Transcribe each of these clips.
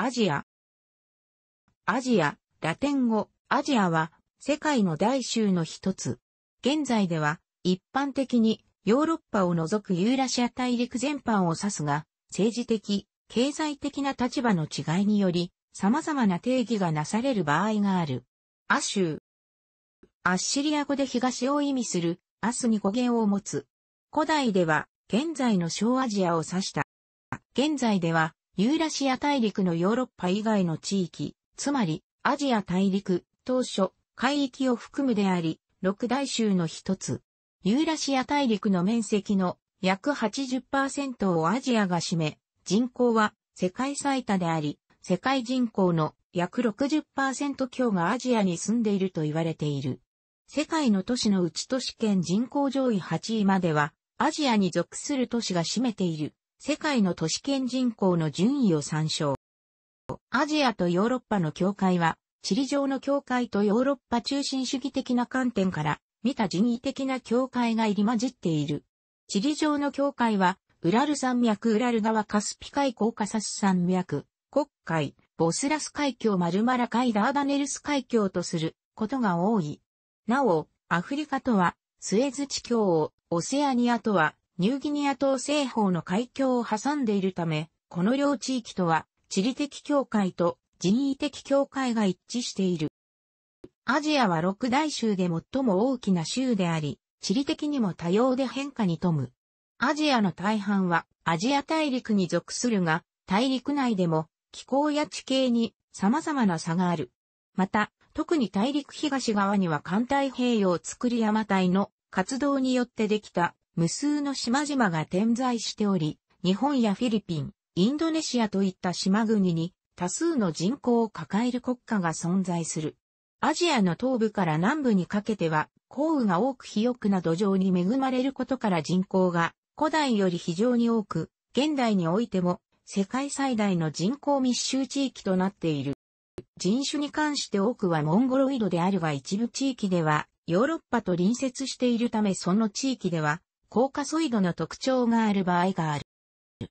アジア。アジア、ラテン語、アジアは、世界の大州の一つ。現在では、一般的に、ヨーロッパを除くユーラシア大陸全般を指すが、政治的、経済的な立場の違いにより、様々な定義がなされる場合がある。ア州。アッシリア語で東を意味する、アスに語源を持つ。古代では、現在の小アジアを指した。現在では、ユーラシア大陸のヨーロッパ以外の地域、つまりアジア大陸、当初、海域を含むであり、六大州の一つ。ユーラシア大陸の面積の約80%をアジアが占め、人口は世界最多であり、世界人口の約60%強がアジアに住んでいると言われている。世界の都市のうち都市圏人口上位8位までは、アジアに属する都市が占めている。世界の都市圏人口の順位を参照。アジアとヨーロッパの境界は、地理上の境界とヨーロッパ中心主義的な観点から見た人為的な境界が入り混じっている。地理上の境界は、ウラル山脈ウラル川カスピ海コーカサス山脈、国海、ボスラス海峡マルマラ海ダーダネルス海峡とすることが多い。なお、アフリカとは、スエズ地峡を、オセアニアとは、ニューギニア島西方の海峡を挟んでいるため、この両地域とは地理的境界と人為的境界が一致している。アジアは六大州で最も大きな州であり、地理的にも多様で変化に富む。アジアの大半はアジア大陸に属するが、大陸内でも気候や地形に様々な差がある。また、特に大陸東側には環太平洋作り山帯の活動によってできた無数の島々が点在しており、日本やフィリピン、インドネシアといった島国に多数の人口を抱える国家が存在する。アジアの東部から南部にかけては、降雨が多く肥沃な土壌に恵まれることから人口が古代より非常に多く、現代においても世界最大の人口密集地域となっている。人種に関して多くはモンゴロイドであるが一部地域ではヨーロッパと隣接しているためその地域では高カソイドの特徴がある場合がある。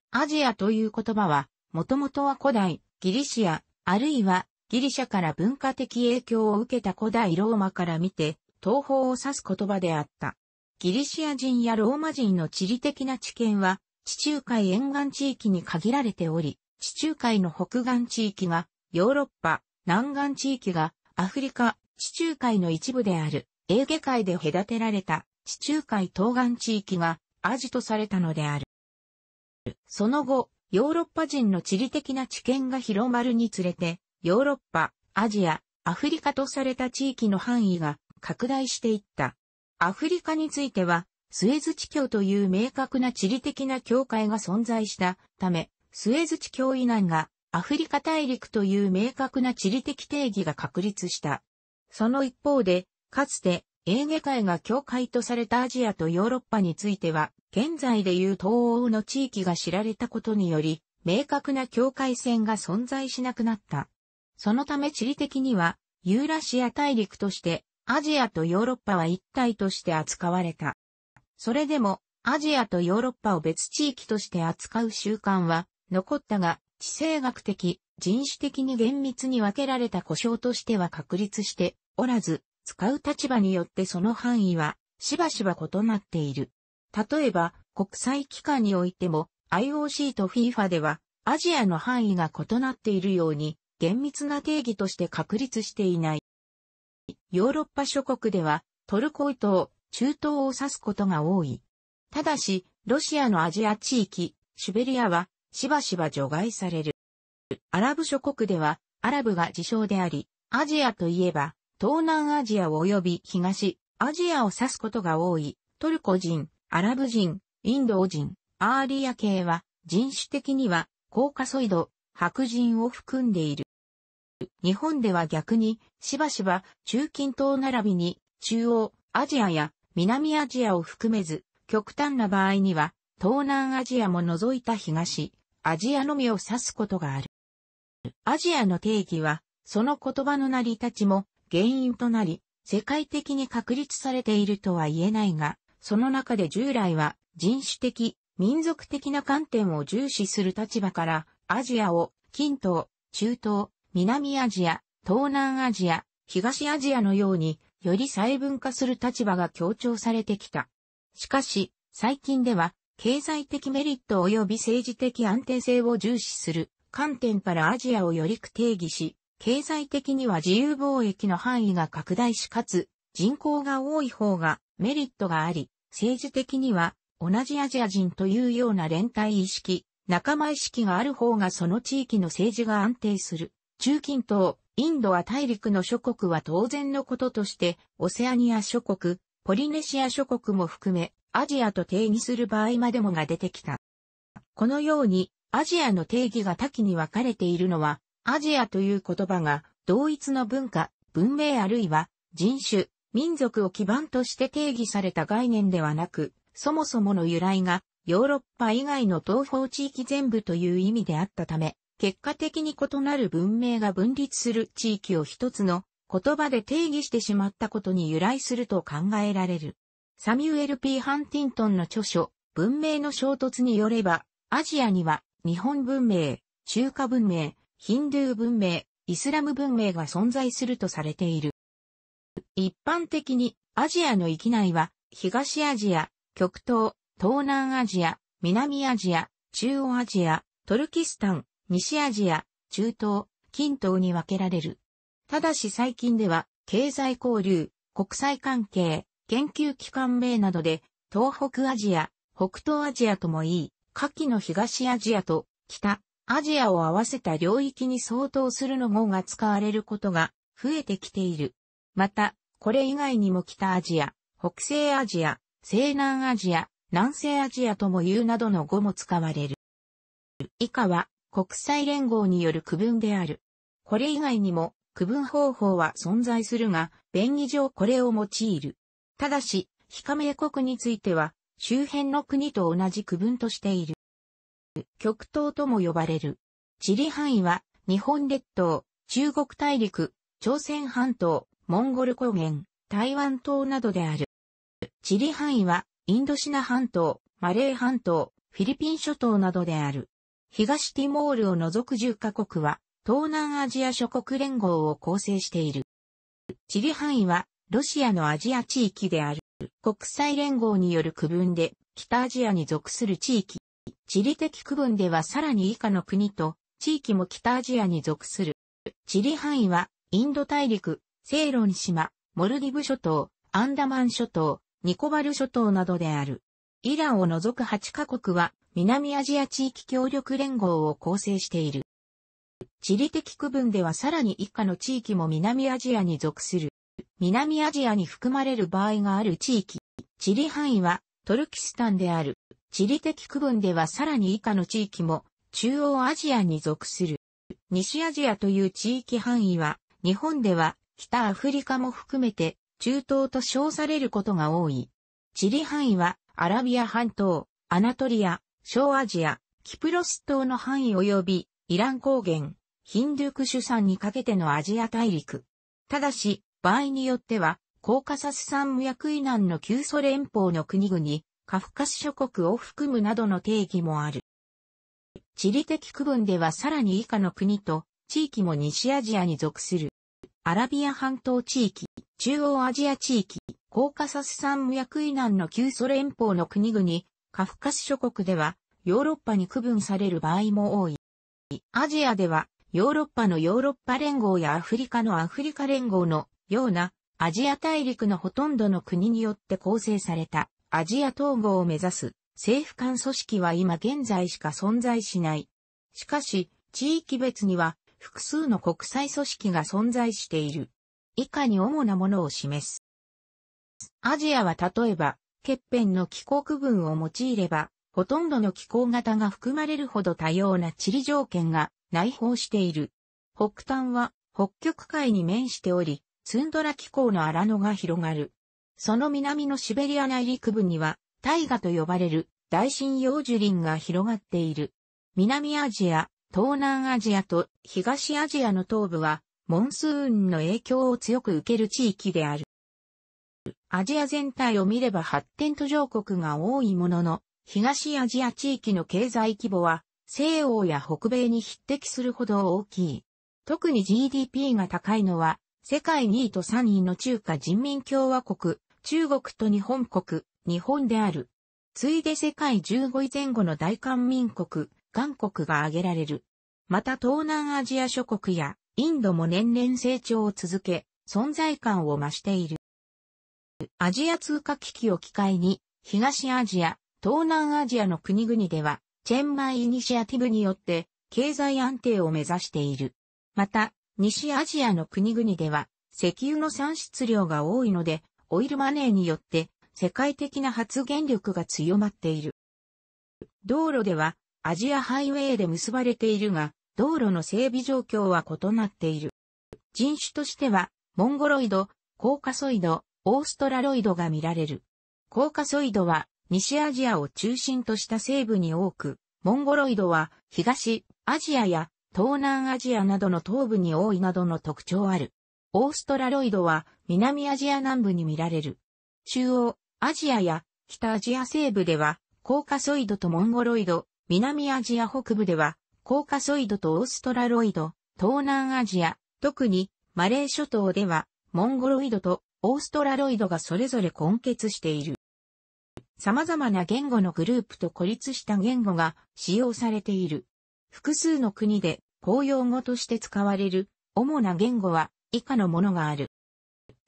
アジアという言葉は、もともとは古代、ギリシア、あるいはギリシャから文化的影響を受けた古代ローマから見て、東方を指す言葉であった。ギリシア人やローマ人の地理的な知見は、地中海沿岸地域に限られており、地中海の北岸地域がヨーロッパ、南岸地域がアフリカ、地中海の一部であるエーゲ海で隔てられた地中海東岸地域がアジとされたのである。その後、ヨーロッパ人の地理的な知見が広まるにつれて、ヨーロッパ、アジア、アフリカとされた地域の範囲が拡大していった。アフリカについては、スエズ地峡という明確な地理的な境界が存在したため、スエズ地峡以南がアフリカ大陸という明確な地理的定義が確立した。その一方で、かつてエーゲ海が境界とされたアジアとヨーロッパについては、現在でいう東欧の地域が知られたことにより、明確な境界線が存在しなくなった。そのため地理的には、ユーラシア大陸として、アジアとヨーロッパは一体として扱われた。それでも、アジアとヨーロッパを別地域として扱う習慣は、残ったが、地政学的、人種的に厳密に分けられた故障としては確立しておらず、使う立場によってその範囲はしばしば異なっている。例えば、国際機関においても IOC と FIFA ではアジアの範囲が異なっているように厳密な定義として確立していない。ヨーロッパ諸国ではトルコイを中東を指すことが多い。ただし、ロシアのアジア地域、シベリアはしばしば除外される。アラブ諸国ではアラブが自称であり、アジアといえば東南アジア及び東アジアを指すことが多い、トルコ人、アラブ人、インド人、アーリア系は人種的にはコーカソイド、白人を含んでいる。日本では逆にしばしば中近東並びに中央アジアや南アジアを含めず極端な場合には東南アジアも除いた東アジアのみを指すことがある。アジアの定義はその言葉の成り立ちも原因となり、世界的に確立されているとは言えないが、その中で従来は人種的、民族的な観点を重視する立場から、アジアを近東、中東、南アジア、東南アジア、東アジアのように、より細分化する立場が強調されてきた。しかし、最近では、経済的メリット及び政治的安定性を重視する観点からアジアをより定義し、経済的には自由貿易の範囲が拡大しかつ人口が多い方がメリットがあり、政治的には同じアジア人というような連帯意識、仲間意識がある方がその地域の政治が安定する。中近東、インドは大陸の諸国は当然のこととして、オセアニア諸国、ポリネシア諸国も含め、アジアと定義する場合までもが出てきた。このように、アジアの定義が多岐に分かれているのは、アジアという言葉が、同一の文化、文明あるいは人種、民族を基盤として定義された概念ではなく、そもそもの由来がヨーロッパ以外の東方地域全部という意味であったため、結果的に異なる文明が分立する地域を一つの言葉で定義してしまったことに由来すると考えられる。サミュエル・ P・ ハンティントンの著書、文明の衝突によれば、アジアには日本文明、中華文明、ヒンドゥー文明、イスラム文明が存在するとされている。一般的にアジアの域内は東アジア、極東、東南アジア、南アジア、中央アジア、トルキスタン、西アジア、中東、近東に分けられる。ただし最近では経済交流、国際関係、研究機関名などで東北アジア、北東アジアともいい、下記の東アジアと北、アジアを合わせた領域に相当するの語が使われることが増えてきている。また、これ以外にも北アジア、北西アジア、西南アジア、南西アジアとも言うなどの語も使われる。以下は国際連合による区分である。これ以外にも区分方法は存在するが、便宜上これを用いる。ただし、非加盟国については、周辺の国と同じ区分としている。極東とも呼ばれる。地理範囲は、日本列島、中国大陸、朝鮮半島、モンゴル高原、台湾島などである。地理範囲は、インドシナ半島、マレー半島、フィリピン諸島などである。東ティモールを除く10カ国は、東南アジア諸国連合を構成している。地理範囲は、ロシアのアジア地域である。国際連合による区分で、北アジアに属する地域地理的区分ではさらに以下の国と地域も北アジアに属する。地理範囲は、インド大陸、セイロン島、モルディブ諸島、アンダマン諸島、ニコバル諸島などである。イランを除く8カ国は、南アジア地域協力連合を構成している。地理的区分ではさらに以下の地域も南アジアに属する。南アジアに含まれる場合がある地域。地理範囲はトルキスタンである。地理的区分ではさらに以下の地域も中央アジアに属する。西アジアという地域範囲は、日本では北アフリカも含めて中東と称されることが多い。地理範囲はアラビア半島、アナトリア、小アジア、キプロス島の範囲及びイラン高原、ヒンドゥク主産にかけてのアジア大陸。ただし、場合によっては、コーカサス山脈以南の旧ソ連邦の国々、カフカス諸国を含むなどの定義もある。地理的区分ではさらに以下の国と地域も西アジアに属する。アラビア半島地域、中央アジア地域、コーカサス山脈以南の旧ソ連邦の国々、カフカス諸国ではヨーロッパに区分される場合も多い。アジアではヨーロッパのヨーロッパ連合やアフリカのアフリカ連合のようなアジア大陸のほとんどの国によって構成されたアジア統合を目指す政府間組織は今現在しか存在しない。しかし、地域別には複数の国際組織が存在している。以下に主なものを示す。アジアは例えば、欠片の気候区分を用いれば、ほとんどの気候型が含まれるほど多様な地理条件が内包している。北端は北極海に面しており、ツンドラ気候の荒野が広がる。その南のシベリア内陸部には、大河と呼ばれる大針葉樹林が広がっている。南アジア、東南アジアと東アジアの東部は、モンスーンの影響を強く受ける地域である。アジア全体を見れば発展途上国が多いものの、東アジア地域の経済規模は、西欧や北米に匹敵するほど大きい。特に GDP が高いのは、世界2位と3位の中華人民共和国、中国と日本国、日本である。ついで世界15位前後の大韓民国、韓国が挙げられる。また東南アジア諸国やインドも年々成長を続け、存在感を増している。アジア通貨危機を機会に、東アジア、東南アジアの国々では、チェンマイイニシアティブによって、経済安定を目指している。また、西アジアの国々では、石油の産出量が多いので、オイルマネーによって世界的な発言力が強まっている。道路ではアジアハイウェイで結ばれているが、道路の整備状況は異なっている。人種としては、モンゴロイド、コーカソイド、オーストラロイドが見られる。コーカソイドは西アジアを中心とした西部に多く、モンゴロイドは東アジアや東南アジアなどの東部に多いなどの特徴ある。オーストラロイドは南アジア南部に見られる。中央、アジアや北アジア西部ではコーカソイドとモンゴロイド、南アジア北部ではコーカソイドとオーストラロイド、東南アジア、特にマレー諸島ではモンゴロイドとオーストラロイドがそれぞれ根結している。様々な言語のグループと孤立した言語が使用されている。複数の国で公用語として使われる主な言語は以下のものがある。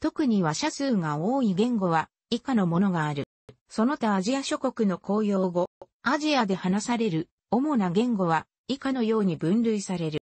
特に話者数が多い言語は以下のものがある。その他アジア諸国の公用語、アジアで話される主な言語は以下のように分類される。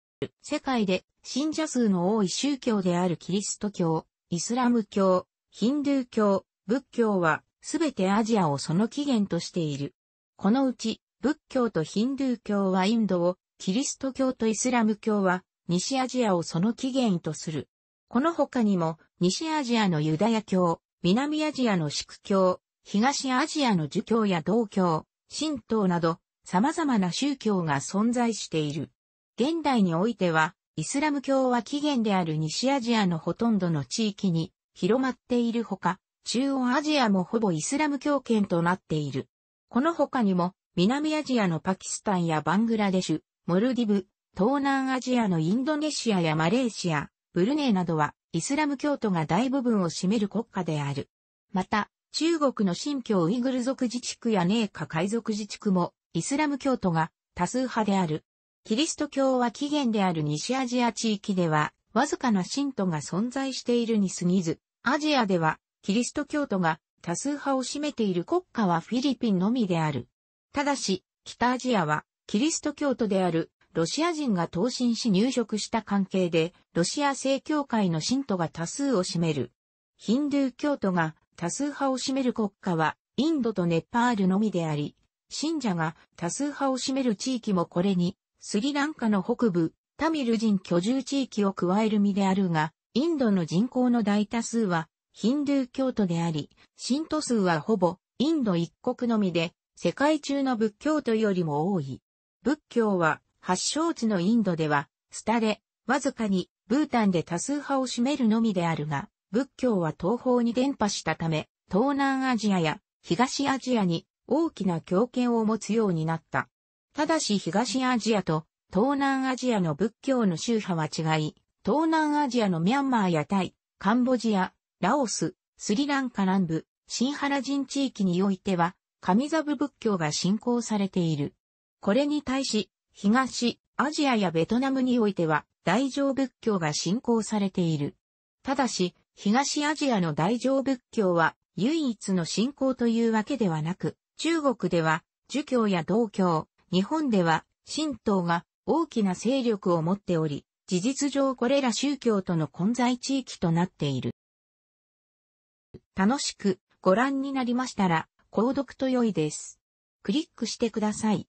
世界で信者数の多い宗教であるキリスト教、イスラム教、ヒンドゥー教、仏教はすべてアジアをその起源としている。このうち仏教とヒンドゥー教はインドを、キリスト教とイスラム教は西アジアをその起源とする。この他にも、西アジアのユダヤ教、南アジアの宿教、東アジアの儒教や道教、神道など、様々な宗教が存在している。現代においては、イスラム教は起源である西アジアのほとんどの地域に広まっているほか、中央アジアもほぼイスラム教圏となっている。この他にも、南アジアのパキスタンやバングラデシュ、モルディブ、東南アジアのインドネシアやマレーシア、ブルネイなどはイスラム教徒が大部分を占める国家である。また、中国の新疆ウイグル族自治区や寧夏海族自治区もイスラム教徒が多数派である。キリスト教は起源である西アジア地域ではわずかな信徒が存在しているに過ぎず、アジアではキリスト教徒が多数派を占めている国家はフィリピンのみである。ただし、北アジアはキリスト教徒であるロシア人が投身し入植した関係で、ロシア正教会の信徒が多数を占める。ヒンドゥー教徒が多数派を占める国家は、インドとネパールのみであり、信者が多数派を占める地域もこれに、スリランカの北部、タミル人居住地域を加える身であるが、インドの人口の大多数は、ヒンドゥー教徒であり、信徒数はほぼ、インド一国のみで、世界中の仏教徒よりも多い。仏教は、発祥地のインドでは、スタで、わずかに、ブータンで多数派を占めるのみであるが、仏教は東方に伝播したため、東南アジアや東アジアに大きな強権を持つようになった。ただし東アジアと東南アジアの仏教の宗派は違い、東南アジアのミャンマーやタイ、カンボジア、ラオス、スリランカ南部、シンハラ人地域においては、神座部仏教が信仰されている。これに対し、東アジアやベトナムにおいては大乗仏教が信仰されている。ただし、東アジアの大乗仏教は唯一の信仰というわけではなく、中国では儒教や道教、日本では神道が大きな勢力を持っており、事実上これら宗教との混在地域となっている。楽しくご覧になりましたら、購読と良いです。クリックしてください。